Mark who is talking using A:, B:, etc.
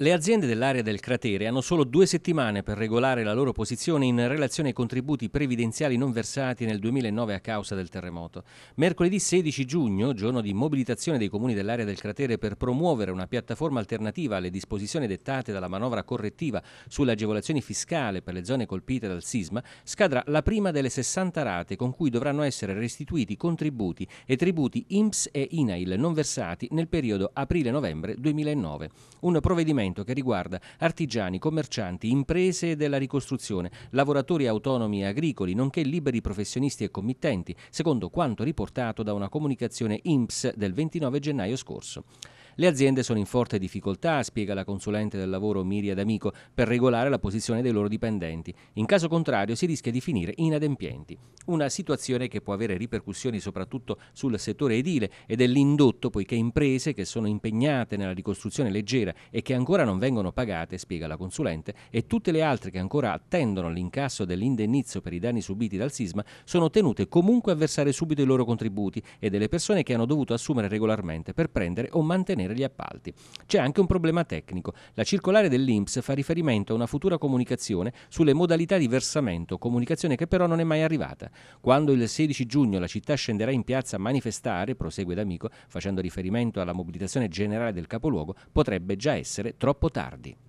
A: Le aziende dell'area del cratere hanno solo due settimane per regolare la loro posizione in relazione ai contributi previdenziali non versati nel 2009 a causa del terremoto. Mercoledì 16 giugno, giorno di mobilitazione dei comuni dell'area del cratere per promuovere una piattaforma alternativa alle disposizioni dettate dalla manovra correttiva sulle agevolazioni fiscali per le zone colpite dal sisma, scadrà la prima delle 60 rate con cui dovranno essere restituiti contributi e tributi IMSS e INAIL non versati nel periodo aprile-novembre 2009. Un provvedimento intervento che riguarda artigiani, commercianti, imprese della ricostruzione, lavoratori autonomi e agricoli, nonché liberi professionisti e committenti, secondo quanto riportato da una comunicazione INPS del 29 gennaio scorso. Le aziende sono in forte difficoltà, spiega la consulente del lavoro Miria D'Amico, per regolare la posizione dei loro dipendenti. In caso contrario si rischia di finire inadempienti. Una situazione che può avere ripercussioni soprattutto sul settore edile e dell'indotto, poiché imprese che sono impegnate nella ricostruzione leggera e che ancora non vengono pagate, spiega la consulente, e tutte le altre che ancora attendono l'incasso dell'indennizzo per i danni subiti dal sisma sono tenute comunque a versare subito i loro contributi e delle persone che hanno dovuto assumere regolarmente per prendere o mantenere sostenere gli appalti. C'è anche un problema tecnico. La circolare dell'Inps fa riferimento a una futura comunicazione sulle modalità di versamento, comunicazione che però non è mai arrivata. Quando il 16 giugno la città scenderà in piazza a manifestare, prosegue D'Amico, facendo riferimento alla mobilitazione generale del capoluogo, potrebbe già essere troppo tardi.